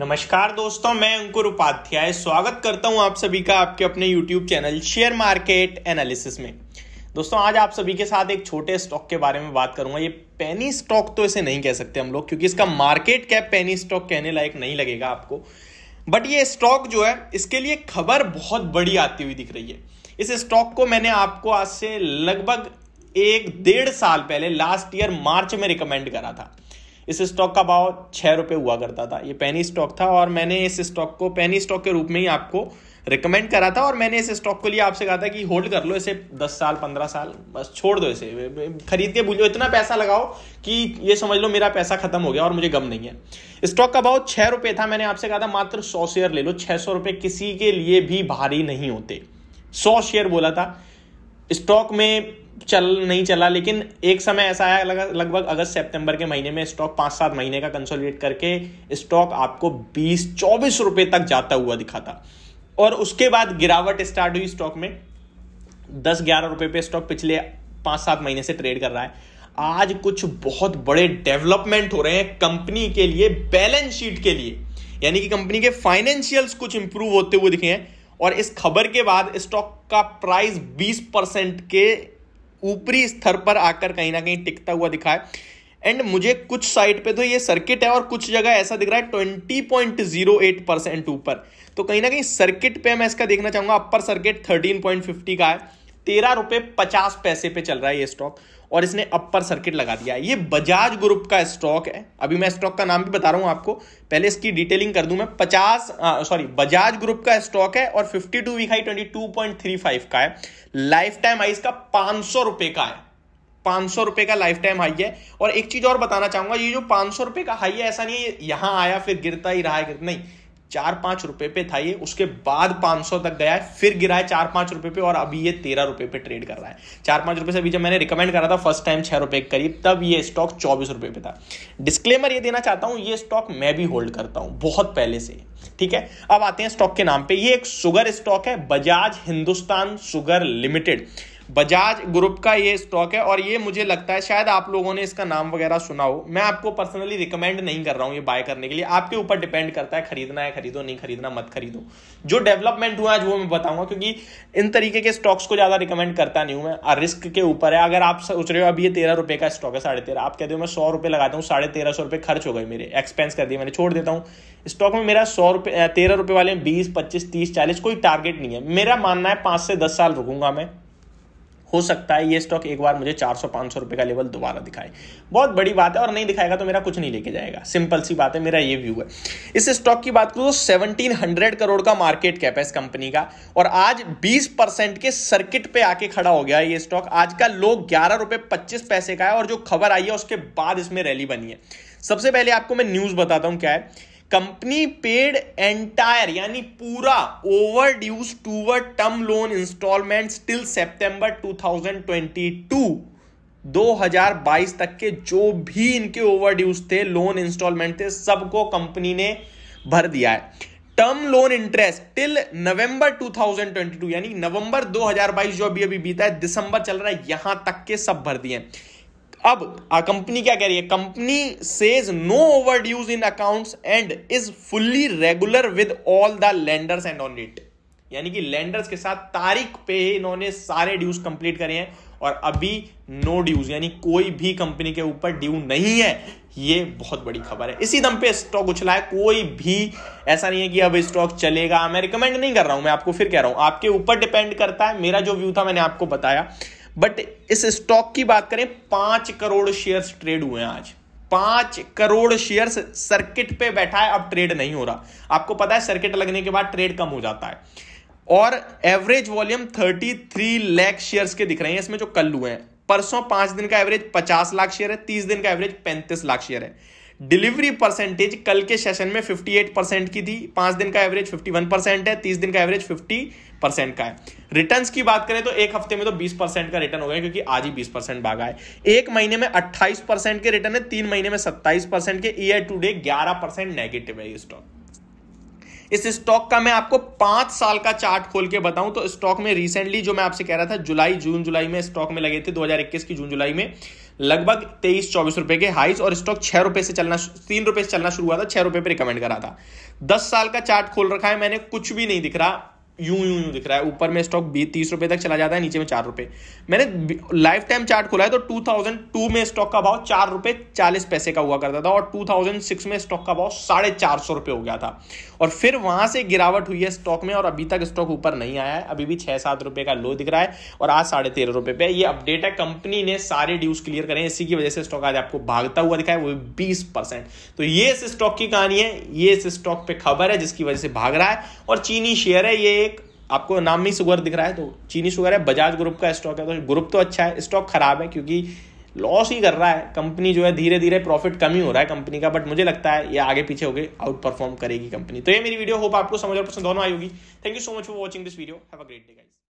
नमस्कार दोस्तों मैं अंकुर उपाध्याय स्वागत करता हूं आप सभी का आपके अपने YouTube channel share market analysis में दोस्तों आज आप सभी के साथ एक छोटे स्टॉक के बारे में बात करूंगा ये पेनी स्टॉक तो इसे नहीं कह सकते हम लोग क्योंकि इसका मार्केट कैप पेनी स्टॉक कहने लायक नहीं लगेगा आपको बट ये स्टॉक जो है इसके लिए खबर बहुत बड़ी आती हुई दिख रही है इस स्टॉक को मैंने आपको आज से लगभग एक डेढ़ साल पहले लास्ट ईयर मार्च में रिकमेंड करा था इस स्टॉक का भाव छः रुपये हुआ करता था ये पैनी स्टॉक था और मैंने इस स्टॉक को पेनी स्टॉक के रूप में ही आपको रिकमेंड करा था और मैंने इस स्टॉक को लिए आपसे कहा था कि होल्ड कर लो इसे दस साल पंद्रह साल बस छोड़ दो इसे खरीद के भूलो इतना पैसा लगाओ कि ये समझ लो मेरा पैसा खत्म हो गया और मुझे गम नहीं है स्टॉक का भाव छः रुपये था मैंने आपसे कहा था मात्र सौ शेयर ले लो छः सौ रुपये किसी के लिए भी भारी नहीं होते सौ शेयर बोला था स्टॉक में चल नहीं चला लेकिन एक समय ऐसा आया लगा लगभग अगस्त सितंबर के महीने में स्टॉक पांच सात महीने का कंसोलिडेट करके स्टॉक आपको बीस चौबीस रुपए तक जाता हुआ दिखा था और उसके बाद गिरावट स्टार्ट हुई स्टॉक में दस ग्यारह रुपए पे स्टॉक पिछले पांच सात महीने से ट्रेड कर रहा है आज कुछ बहुत बड़े डेवलपमेंट हो रहे हैं कंपनी के लिए बैलेंस शीट के लिए यानी कि कंपनी के फाइनेंशियल्स कुछ इंप्रूव होते हुए दिखे हैं और इस खबर के बाद स्टॉक का प्राइस 20 परसेंट के ऊपरी स्तर पर आकर कहीं ना कहीं टिकता हुआ दिखा है एंड मुझे कुछ साइड पे तो ये सर्किट है और कुछ जगह ऐसा दिख रहा है twenty point zero eight percent ऊपर तो कहीं ना कहीं सर्किट पे मैं इसका देखना चाहूंगा upper circuit thirteen point fifty का है तेरह रुपए पचास पैसे पे चल रहा है ये स्टॉक और इसने अपर सर्किट लगा दिया ये बजाज ग्रुप का स्टॉक है अभी मैं स्टॉक का नाम भी बता रहा हूं आपको पहले इसकी डिटेलिंग कर दूं मैं पचास सॉरी बजाज ग्रुप का स्टॉक है और fifty two week high five का है लाइफ टाइम हाई इसका पांच सौ रुपए का है पांच सौ रुपए का लाइफ टाइम हाई है और एक चीज और बताना चाहूंगा ये जो पांच सौ रुपए का हाई है ऐसा नहीं है यहां आया फिर गिरता ही रहा है नहीं चार पांच रुपए पे था ये उसके बाद पांच सौ तक गया है फिर गिरा है चार पांच रुपए पे और अभी ये तेरह रुपए पे ट्रेड कर रहा है चार पांच रुपए से अभी जब मैंने रिकमेंड करा था फर्स्ट टाइम छह रुपए के करीब तब ये स्टॉक चौबीस रुपए पे था डिस्क्लेमर ये देना चाहता हूं ये स्टॉक मैं भी होल्ड करता हूं बहुत पहले से ठीक है अब आते हैं स्टॉक के नाम पे ये एक सुगर स्टॉक है Bajaj Hindusthan Sugar Limited Bajaj group का ये स्टॉक है और ये मुझे लगता है शायद आप लोगों ने इसका नाम वगैरह सुना हो मैं आपको पर्सनली रिकमेंड नहीं कर रहा हूँ ये बाय करने के लिए आपके ऊपर डिपेंड करता है खरीदना है खरीदो नहीं खरीदना मत खरीदो जो डेवलपमेंट हुआ आज वो मैं बताऊंगा क्योंकि इन तरीके के स्टॉक्स को ज़्यादा रिकमेंड करता नहीं हूँ मैं रिस्क के ऊपर है अगर आप सोच रहे हो अभी ये तेरह रुपये का स्टॉक है साढ़े आप कहते हो मैं सौ रुपये लगाता हूँ साढ़े तेरह सौ रुपये खर्च हो गए मेरे एक्सपेंस कर दिए मैंने छोड़ देता हूँ स्टॉक में मेरा सौ रुपये तेरह रुपये वाले बीस पच्चीस तीस चालीस कोई टारगेट नहीं है मेरा मानना है पाँच से दस साल रुकूंगा मैं हो सकता है ये स्टॉक एक बार मुझे चार सौ पाँच सौ का लेवल दोबारा दिखाए बहुत बड़ी बात है और नहीं दिखाएगा तो मेरा कुछ नहीं लेके जाएगा सिंपल सी बात है मेरा ये व्यू है इस स्टॉक की बात करूं तो 1700 हंड्रेड करोड़ का मार्केट कैप है इस कंपनी का और आज बीस परसेंट के सर्किट पे आके खड़ा हो गया है ये स्टॉक आज का लो ग्यारह रुपए पच्चीस पैसे का है और जो खबर आई है उसके बाद इसमें रैली बनी है सबसे पहले आपको मैं न्यूज़ बताता हूँ क्या है कंपनी पेड एंटायर यानी पूरा over dues toward term loan installment till September 2022 2022 तक के जो भी इनके ओवर ड्यूज थे लोन इंस्टॉलमेंट थे सबको कंपनी ने भर दिया है term loan interest till November 2022 यानी नवंबर 2022 जो अभी अभी बीता है दिसंबर चल रहा है यहां तक के सब भर दिए अब कंपनी क्या कह रही है company says no over dues in accounts and is fully regular with all the lenders and on it यानी कि लेंडर्स के साथ तारीख पे इन्होंने सारे ड्यूज कंप्लीट करे हैं और अभी नो ड्यूज यानी कोई भी कंपनी के ऊपर ड्यू नहीं है ये बहुत बड़ी खबर है इसी दम पे स्टॉक उछला है कोई भी ऐसा नहीं है कि अब स्टॉक चलेगा मैं रिकमेंड नहीं कर रहा हूं मैं आपको फिर कह रहा हूं आपके ऊपर डिपेंड करता है मेरा जो व्यू था मैंने आपको बताया बट इस स्टॉक की बात करें पांच करोड़ शेयर्स ट्रेड हुए हैं आज पांच करोड़ शेयर्स सर्किट पे बैठा है अब ट्रेड नहीं हो रहा आपको पता है सर्किट लगने के बाद ट्रेड कम हो जाता है और एवरेज वॉल्यूम 33 लाख शेयर्स के दिख रहे हैं इसमें जो कल हुए हैं परसों पांच दिन का एवरेज 50 लाख शेयर है 30 दिन का एवरेज 35 लाख शेयर है डिलीवरी परसेंटेज कल के सेशन में 58 परसेंट की थी पांच दिन का एवरेज 51 परसेंट है तीस दिन का एवरेज 50 परसेंट का है रिटर्न्स की बात करें तो एक हफ्ते में तो 20 परसेंट का रिटर्न हो गया क्योंकि आज ही 20 परसेंट भागा है एक महीने में 28 परसेंट के रिटर्न है तीन महीने में 27 परसेंट के ईयर टू डे ग्यारह परसेंट नेगेटिव है ये स्टॉक इस स्टॉक का मैं आपको पांच साल का चार्ट खोल के बताऊं तो स्टॉक में रिसेंटली जो मैं आपसे कह रहा था जुलाई जून जुलाई में स्टॉक में लगे थे 2021 की जून जुलाई में लगभग तेईस चौबीस रुपए के हाइस और स्टॉक छह रुपए से चलना तीन रुपए से चलना शुरू हुआ था छह रुपए पर रिकमेंड करा था दस साल का चार्ट खोल रखा है मैंने कुछ भी नहीं दिख रहा यूं यूं यूं दिख रहा है ऊपर में स्टॉक बीस तीस रुपए तक चला जाता है नीचे में चार रुपए मैंने लाइफ टाइम चार्ट खोला है तो 2002 में स्टॉक का भाव चार रुपए चालीस पैसे का हुआ करता था और 2006 में स्टॉक का भाव साढ़े चार सौ रुपए हो गया था और फिर वहां से गिरावट हुई है स्टॉक में और अभी तक स्टॉक ऊपर नहीं आया है अभी भी छह सात रुपए का लो दिख रहा है और आज साढ़े तेरह रुपए पे ये अपडेट है कंपनी ने सारे ड्यूज क्लियर करें इसी की वजह से स्टॉक आज आपको भागता हुआ दिखा है वो बीस परसेंट तो ये इस स्टॉक की कहानी है ये इस स्टॉक पे खबर है जिसकी वजह से भाग रहा है और चीनी शेयर है ये आपको नाम में शुगर दिख रहा है तो चीनी शुगर है बजाज ग्रुप का स्टॉक है तो ग्रुप तो अच्छा है स्टॉक खराब है क्योंकि लॉस ही कर रहा है कंपनी जो है धीरे धीरे प्रॉफिट कम ही हो रहा है कंपनी का बट मुझे लगता है ये आगे पीछे होगी आउट परफॉर्म करेगी कंपनी तो ये मेरी वीडियो होप आपको समझ और पसंद दोनों आई होगी thank you so much for watching this video have a great day guys